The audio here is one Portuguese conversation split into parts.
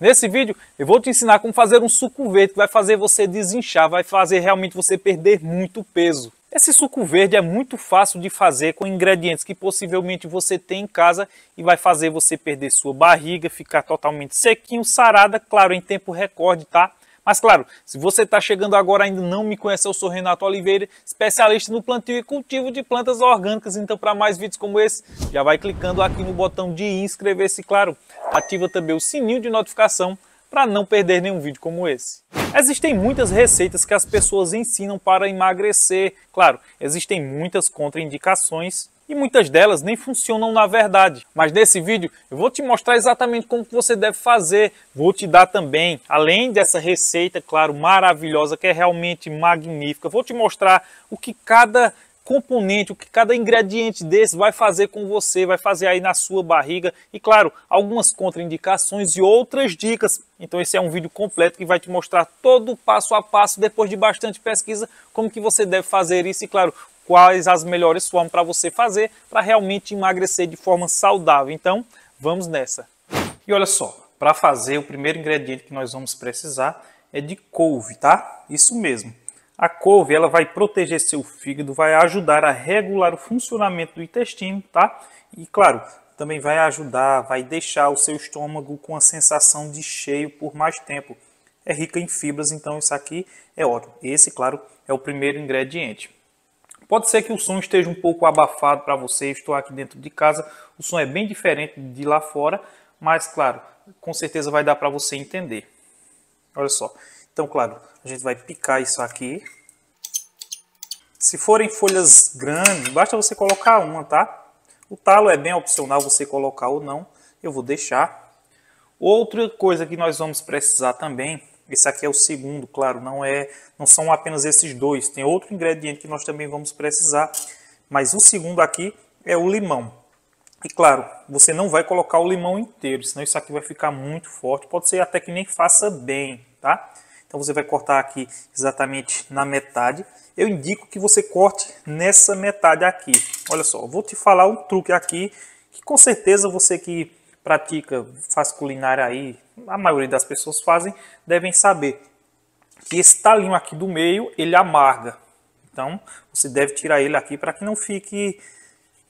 Nesse vídeo eu vou te ensinar como fazer um suco verde que vai fazer você desinchar, vai fazer realmente você perder muito peso. Esse suco verde é muito fácil de fazer com ingredientes que possivelmente você tem em casa e vai fazer você perder sua barriga, ficar totalmente sequinho, sarada, claro, em tempo recorde, tá? Mas claro, se você está chegando agora ainda não me conhece, eu sou Renato Oliveira, especialista no plantio e cultivo de plantas orgânicas. Então para mais vídeos como esse, já vai clicando aqui no botão de inscrever-se, claro, ativa também o sininho de notificação para não perder nenhum vídeo como esse. Existem muitas receitas que as pessoas ensinam para emagrecer. Claro, existem muitas contraindicações e muitas delas nem funcionam na verdade. Mas nesse vídeo eu vou te mostrar exatamente como você deve fazer, vou te dar também, além dessa receita, claro, maravilhosa, que é realmente magnífica, vou te mostrar o que cada componente, o que cada ingrediente desse vai fazer com você, vai fazer aí na sua barriga e claro, algumas contraindicações e outras dicas. Então esse é um vídeo completo que vai te mostrar todo o passo a passo depois de bastante pesquisa, como que você deve fazer isso e claro, quais as melhores formas para você fazer para realmente emagrecer de forma saudável. Então, vamos nessa. E olha só, para fazer o primeiro ingrediente que nós vamos precisar é de couve, tá? Isso mesmo. A couve ela vai proteger seu fígado, vai ajudar a regular o funcionamento do intestino, tá? E claro, também vai ajudar, vai deixar o seu estômago com a sensação de cheio por mais tempo. É rica em fibras, então isso aqui é ótimo. Esse, claro, é o primeiro ingrediente. Pode ser que o som esteja um pouco abafado para você, estou aqui dentro de casa, o som é bem diferente de lá fora, mas claro, com certeza vai dar para você entender. Olha só. Então, claro, a gente vai picar isso aqui. Se forem folhas grandes, basta você colocar uma, tá? O talo é bem opcional você colocar ou não. Eu vou deixar. Outra coisa que nós vamos precisar também esse aqui é o segundo, claro, não é, não são apenas esses dois, tem outro ingrediente que nós também vamos precisar, mas o segundo aqui é o limão. E claro, você não vai colocar o limão inteiro, senão isso aqui vai ficar muito forte, pode ser até que nem faça bem, tá? Então você vai cortar aqui exatamente na metade. Eu indico que você corte nessa metade aqui. Olha só, vou te falar um truque aqui que com certeza você que pratica, faz culinária aí, a maioria das pessoas fazem, devem saber que esse talinho aqui do meio, ele amarga. Então, você deve tirar ele aqui para que não fique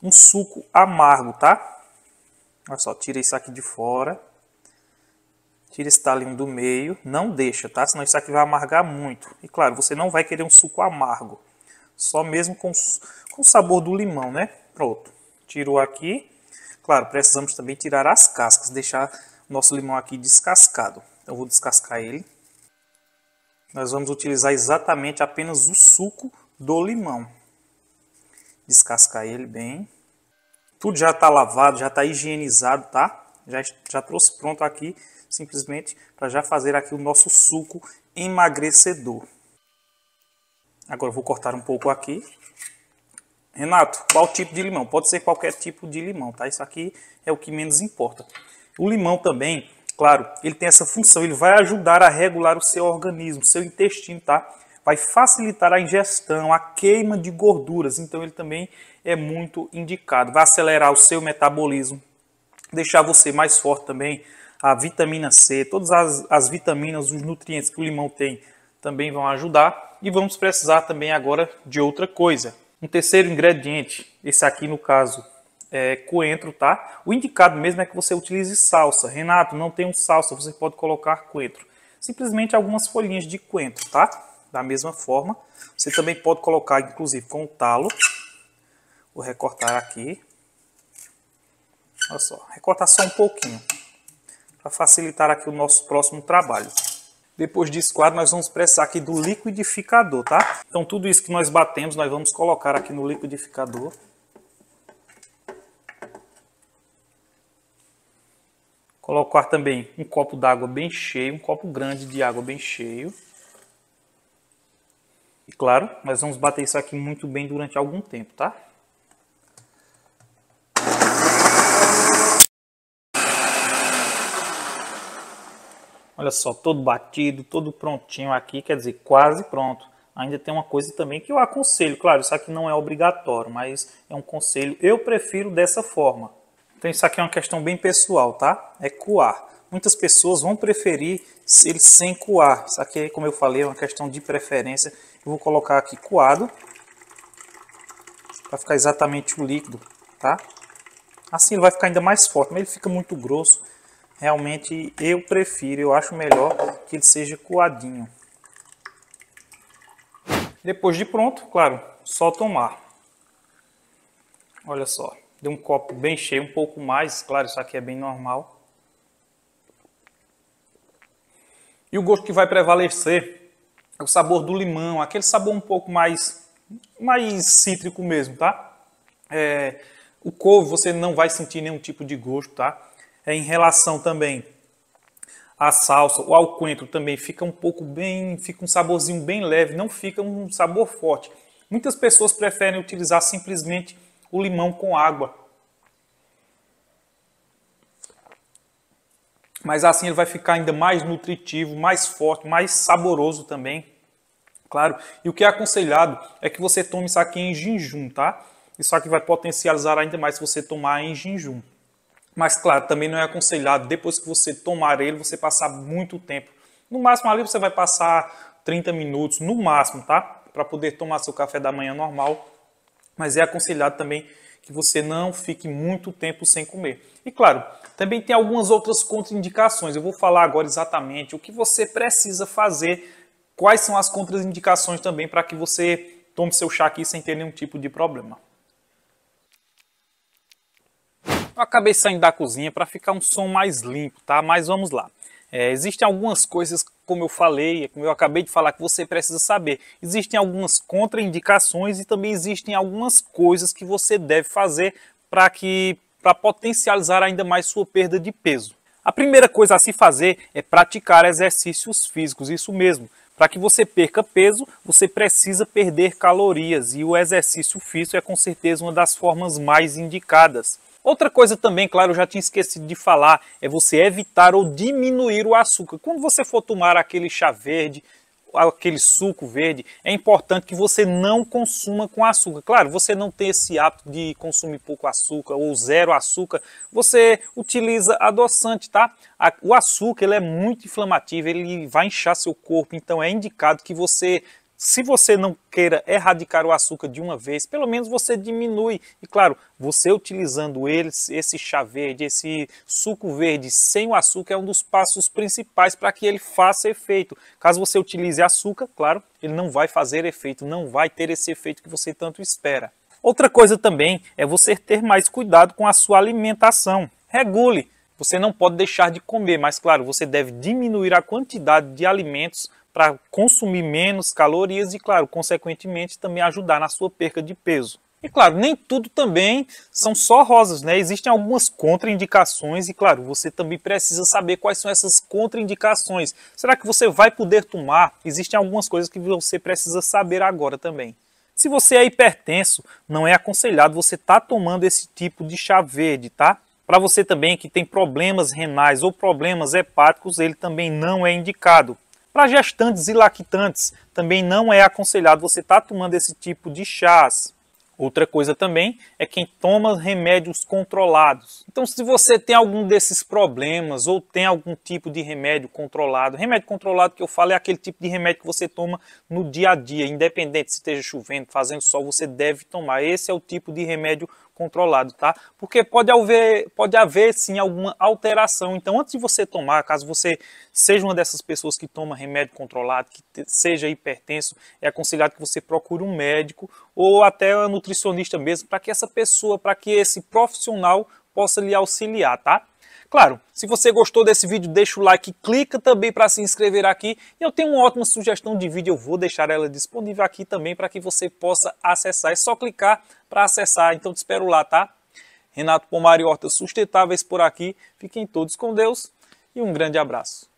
um suco amargo, tá? Olha só, tira isso aqui de fora. Tira esse talinho do meio. Não deixa, tá? Senão isso aqui vai amargar muito. E claro, você não vai querer um suco amargo. Só mesmo com, com o sabor do limão, né? Pronto. Tirou aqui. Claro, precisamos também tirar as cascas, deixar nosso limão aqui descascado. Então, eu vou descascar ele. Nós vamos utilizar exatamente apenas o suco do limão. Descascar ele bem. Tudo já está lavado, já está higienizado, tá? Já, já trouxe pronto aqui, simplesmente para já fazer aqui o nosso suco emagrecedor. Agora vou cortar um pouco aqui. Renato, qual tipo de limão? Pode ser qualquer tipo de limão, tá? Isso aqui é o que menos importa. O limão também, claro, ele tem essa função, ele vai ajudar a regular o seu organismo, seu intestino, tá? Vai facilitar a ingestão, a queima de gorduras, então ele também é muito indicado. Vai acelerar o seu metabolismo, deixar você mais forte também. A vitamina C, todas as, as vitaminas, os nutrientes que o limão tem também vão ajudar. E vamos precisar também agora de outra coisa, um terceiro ingrediente, esse aqui no caso é coentro, tá? O indicado mesmo é que você utilize salsa. Renato, não tem um salsa, você pode colocar coentro. Simplesmente algumas folhinhas de coentro, tá? Da mesma forma. Você também pode colocar, inclusive, com o talo. Vou recortar aqui. Olha só, recortar só um pouquinho. Para facilitar aqui o nosso próximo trabalho. Depois disso, claro, nós vamos pressar aqui do liquidificador, tá? Então tudo isso que nós batemos, nós vamos colocar aqui no liquidificador. Colocar também um copo d'água bem cheio, um copo grande de água bem cheio. E claro, nós vamos bater isso aqui muito bem durante algum tempo, tá? Olha só, todo batido, todo prontinho aqui, quer dizer, quase pronto. Ainda tem uma coisa também que eu aconselho, claro, isso aqui não é obrigatório, mas é um conselho. Eu prefiro dessa forma. Então isso aqui é uma questão bem pessoal, tá? É coar. Muitas pessoas vão preferir ele sem coar. Isso aqui, como eu falei, é uma questão de preferência. Eu vou colocar aqui coado, para ficar exatamente o líquido, tá? Assim ele vai ficar ainda mais forte, mas ele fica muito grosso, realmente eu prefiro, eu acho melhor que ele seja coadinho. Depois de pronto, claro, só tomar. Olha só, deu um copo bem cheio, um pouco mais, claro, isso aqui é bem normal. E o gosto que vai prevalecer é o sabor do limão, aquele sabor um pouco mais, mais cítrico mesmo, tá? É, o couve você não vai sentir nenhum tipo de gosto, tá? É em relação também à salsa, o alcoentro também fica um pouco bem, fica um saborzinho bem leve, não fica um sabor forte. Muitas pessoas preferem utilizar simplesmente o limão com água. Mas assim ele vai ficar ainda mais nutritivo, mais forte, mais saboroso também. Claro, e o que é aconselhado é que você tome isso aqui em jejum, tá? Isso aqui vai potencializar ainda mais se você tomar em jejum. Mas, claro, também não é aconselhado, depois que você tomar ele, você passar muito tempo. No máximo ali você vai passar 30 minutos, no máximo, tá? Para poder tomar seu café da manhã normal. Mas é aconselhado também que você não fique muito tempo sem comer. E claro, também tem algumas outras contraindicações. Eu vou falar agora exatamente o que você precisa fazer, quais são as contraindicações também para que você tome seu chá aqui sem ter nenhum tipo de problema. Eu acabei saindo da cozinha para ficar um som mais limpo, tá? Mas vamos lá. É, existem algumas coisas, como eu falei, como eu acabei de falar, que você precisa saber. Existem algumas contraindicações e também existem algumas coisas que você deve fazer para que para potencializar ainda mais sua perda de peso. A primeira coisa a se fazer é praticar exercícios físicos, isso mesmo. Para que você perca peso, você precisa perder calorias e o exercício físico é com certeza uma das formas mais indicadas. Outra coisa também, claro, eu já tinha esquecido de falar, é você evitar ou diminuir o açúcar. Quando você for tomar aquele chá verde, aquele suco verde, é importante que você não consuma com açúcar. Claro, você não tem esse hábito de consumir pouco açúcar ou zero açúcar, você utiliza adoçante, tá? O açúcar ele é muito inflamativo, ele vai inchar seu corpo, então é indicado que você se você não queira erradicar o açúcar de uma vez, pelo menos você diminui. E claro, você utilizando esse chá verde, esse suco verde sem o açúcar é um dos passos principais para que ele faça efeito. Caso você utilize açúcar, claro, ele não vai fazer efeito, não vai ter esse efeito que você tanto espera. Outra coisa também é você ter mais cuidado com a sua alimentação. Regule você não pode deixar de comer, mas claro, você deve diminuir a quantidade de alimentos para consumir menos calorias e, claro, consequentemente também ajudar na sua perca de peso. E claro, nem tudo também são só rosas, né? Existem algumas contraindicações e claro, você também precisa saber quais são essas contraindicações. Será que você vai poder tomar? Existem algumas coisas que você precisa saber agora também. Se você é hipertenso, não é aconselhado você estar tá tomando esse tipo de chá verde, tá? Para você também que tem problemas renais ou problemas hepáticos, ele também não é indicado. Para gestantes e lactantes, também não é aconselhado você estar tá tomando esse tipo de chás. Outra coisa também é quem toma remédios controlados. Então, se você tem algum desses problemas ou tem algum tipo de remédio controlado, remédio controlado que eu falo é aquele tipo de remédio que você toma no dia a dia, independente se esteja chovendo, fazendo sol, você deve tomar. Esse é o tipo de remédio controlado, tá? Porque pode haver, pode haver sim alguma alteração. Então, antes de você tomar, caso você seja uma dessas pessoas que toma remédio controlado, que seja hipertenso, é aconselhado que você procure um médico ou até um nutricionista mesmo, para que essa pessoa, para que esse profissional possa lhe auxiliar, tá? Claro, se você gostou desse vídeo, deixa o like, clica também para se inscrever aqui. E eu tenho uma ótima sugestão de vídeo, eu vou deixar ela disponível aqui também para que você possa acessar. É só clicar para acessar, então te espero lá, tá? Renato Pomar e Sustentáveis por aqui. Fiquem todos com Deus e um grande abraço.